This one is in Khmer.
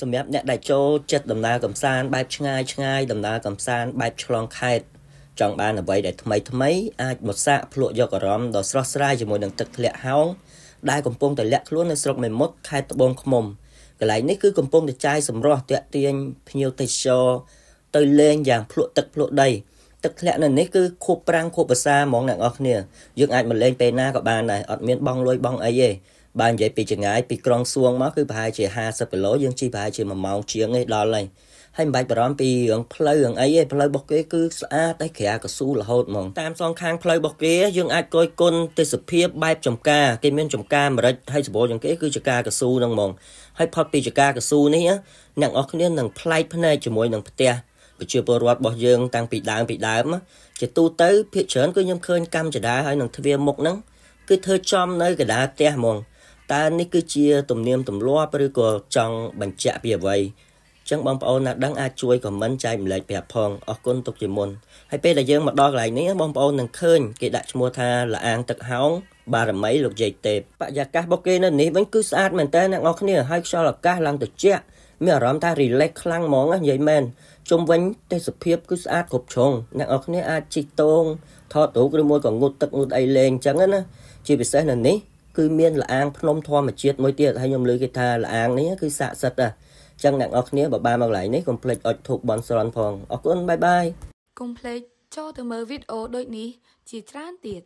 សម្រាប់អ្នកដែលចូលចិត្តដំណើរកំសាន្តបែបឆ្ងាយឆ្ងាយដំណើរកំសាន្តបែបឆ្លងខេត្តចង់បានអ្វីដែលថ្មីថ្មីអាចមកសាកភ្លក់យកអារម្មណ៍ដ៏ស្រស់ស្រាយជាមួយនឹងទឹកធ្លាក់ហោងដែលកំពុងតែលាក់ខ្លួននៅស្រុកមេមត់ខេត្តត្បូងឃ្មុំកន្លែងនេះគឺកំពុងតែចាយសម្រស់តាក់ទាញភ្ញៀវទេសចរទៅលេងយ៉ាង ភ្លក់ទឹកភ្លក់ដីទឹកធ្លាក់នៅនេះគឺខូបប្រាំងខូបភាសាហ្មងអ្នកនរគ្នាយើងអាចមកលេងពេលណាក៏បានដែរអត់មានបងលុយបងអីទេបើនិយាយពីចម្ងាយពីក្រុងសួងមកគឺប្រហែលជា50គីឡូយើងជិះប្រហែលជា1ម៉ោងជាងឯងដល់ហើយហើយមិនបាច់បារម្ភពីរឿងផ្លូវរឿងអីទេផ្លូវរបស់គេគឺស្អាតហើយក្រាកស៊ូរហូតហ្មងតាមសងខាងផ្លូវរបស់គេយើងអាចគយគុណទេសភាពបែបចំការគេមានចំការអាមេរិកហើយសម្បូរជាងគេគឺចំការកស៊ូហ្នឹងហ្មងហើយផុតពីចំការកស៊ូនេះអ្នកអស់គ្នានឹងប្លែកភ្នែកជាមួយនឹងផ្ទះប្រជាពលរដ្ឋរបស់យើងតាំងពីដើមពីដើមជាទូទៅភាគច្រើនគឺខ្ញុំឃើញកម្មចដាហើយនឹងទ្វារមុខហ្នឹងគឺធ្វើចំនៅកដារផ្ទះហ្មងតើនេះគឺជាទំនៀមទម្លាប់ឬក៏ចង់បញ្ជាក់ពីអ្វីចឹងបងប្អូនណាដឹងអាចជួយខមមិនចែកម្លែកប្រាប់ផងអរគុណទុកជាមុនហើយពេលដែលយើងមកដល់កន្លែងនេះបងប្អូននឹងឃើញគេដាក់ឈ្មោះថាលាអាងទឹកហោងបារមីលោកយាយទេពបរិយាកាសរបស់គេនៅនេះវិញគឺស្អាតមែនតើអ្នកនរគ្នាហើយខ្យល់អាកាសឡើងត្រជាក់មានអារម្មណ៍ថា relax ខ្លាំងហ្មងនិយាយមែនជុំវិញទេសភាព គឺស្អាតគ្រប់ជ្រុងអ្នកនរគ្នាអាចជីកតងថតរូបឬមួយក៏ងូតទឹកងូតអីលេងអញ្ចឹងណាជាពិសេសនៅនេះគឺមានលអាងភ្នំធម្មជាតិមួយទៀតហើយខ្ញុំលើគេថាលអាងនេះគឺស័ក្តិសិទ្ធដែរអញ្ចឹងអ្នកនរគ្នាបើបានមកកន្លែងនេះកុំភ្លេចអុចធូបបន់ស្រន់ផងអរគុណបាយបាយកុំភ្លេចចូលទៅមើលវីដេអូដូចនេះជាច្រើនទៀត